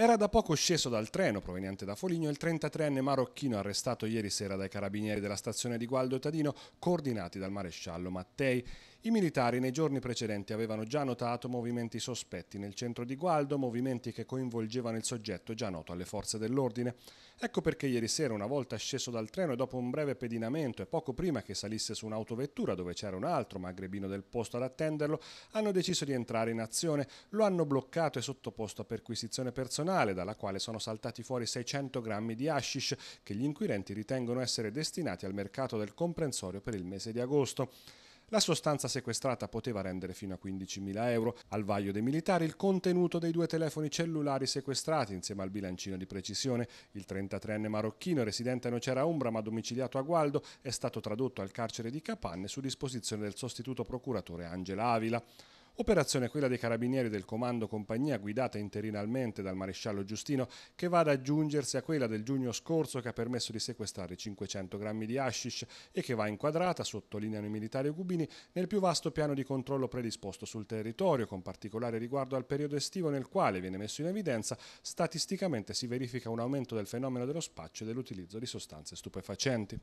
Era da poco sceso dal treno proveniente da Foligno il 33enne marocchino arrestato ieri sera dai carabinieri della stazione di Gualdo Tadino, coordinati dal maresciallo Mattei. I militari nei giorni precedenti avevano già notato movimenti sospetti nel centro di Gualdo, movimenti che coinvolgevano il soggetto già noto alle forze dell'ordine. Ecco perché ieri sera, una volta sceso dal treno e dopo un breve pedinamento e poco prima che salisse su un'autovettura dove c'era un altro magrebino del posto ad attenderlo, hanno deciso di entrare in azione, lo hanno bloccato e sottoposto a perquisizione personale, dalla quale sono saltati fuori 600 grammi di hashish che gli inquirenti ritengono essere destinati al mercato del comprensorio per il mese di agosto. La sostanza sequestrata poteva rendere fino a 15.000 euro al vaglio dei militari il contenuto dei due telefoni cellulari sequestrati insieme al bilancino di precisione. Il 33enne marocchino, residente a Nocera Umbra ma domiciliato a Gualdo, è stato tradotto al carcere di Capanne su disposizione del sostituto procuratore Angela Avila. Operazione quella dei carabinieri del comando compagnia guidata interinalmente dal maresciallo Giustino che va ad aggiungersi a quella del giugno scorso che ha permesso di sequestrare 500 grammi di hashish e che va inquadrata, sottolineano i militari cubini, nel più vasto piano di controllo predisposto sul territorio con particolare riguardo al periodo estivo nel quale viene messo in evidenza statisticamente si verifica un aumento del fenomeno dello spaccio e dell'utilizzo di sostanze stupefacenti.